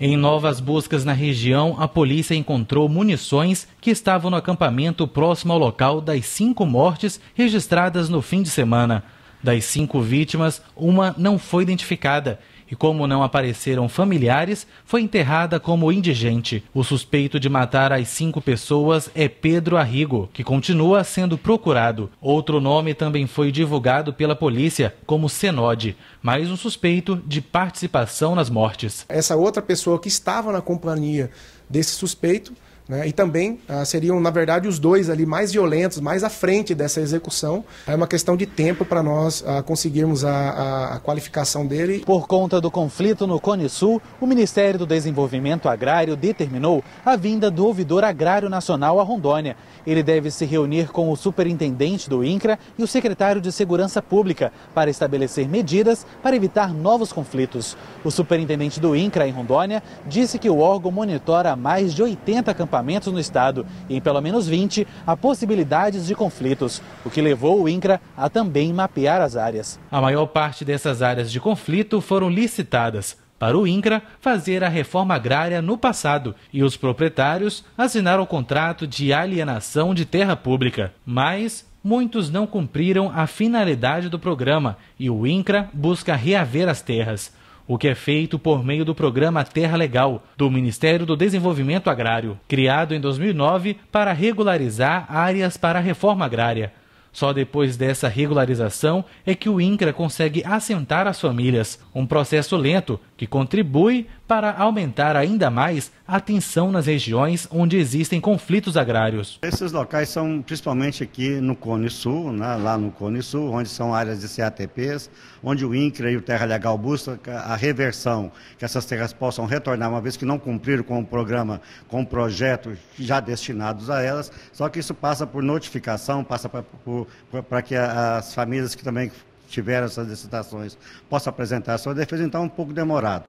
Em novas buscas na região, a polícia encontrou munições que estavam no acampamento próximo ao local das cinco mortes registradas no fim de semana. Das cinco vítimas, uma não foi identificada e, como não apareceram familiares, foi enterrada como indigente. O suspeito de matar as cinco pessoas é Pedro Arrigo, que continua sendo procurado. Outro nome também foi divulgado pela polícia como Senode, mais um suspeito de participação nas mortes. Essa outra pessoa que estava na companhia desse suspeito né? E também ah, seriam, na verdade, os dois ali mais violentos, mais à frente dessa execução. É uma questão de tempo para nós ah, conseguirmos a, a, a, qualificação dele. Por conta do conflito no Cone Sul, o Ministério do Desenvolvimento Agrário determinou a vinda do ouvidor agrário nacional à Rondônia. Ele deve se reunir com o superintendente do INCRA e o secretário de Segurança Pública para estabelecer medidas para evitar novos conflitos. O superintendente do INCRA em Rondônia disse que o órgão monitora mais de 80 campanhas no estado e em pelo menos 20 há possibilidades de conflitos, o que levou o INCRA a também mapear as áreas. A maior parte dessas áreas de conflito foram licitadas para o INCRA fazer a reforma agrária no passado e os proprietários assinaram o contrato de alienação de terra pública. Mas muitos não cumpriram a finalidade do programa e o INCRA busca reaver as terras o que é feito por meio do programa Terra Legal, do Ministério do Desenvolvimento Agrário, criado em 2009 para regularizar áreas para a reforma agrária. Só depois dessa regularização é que o INCRA consegue assentar as famílias, um processo lento que contribui para aumentar ainda mais a tensão nas regiões onde existem conflitos agrários. Esses locais são principalmente aqui no Cone Sul, né, lá no Cone Sul, onde são áreas de CATPs, onde o INCRA e o Terra Legal buscam a reversão, que essas terras possam retornar, uma vez que não cumpriram com o programa, com o projeto já destinados a elas, só que isso passa por notificação, passa por para que as famílias que também tiveram essas licitações possam apresentar a sua defesa, então é um pouco demorado.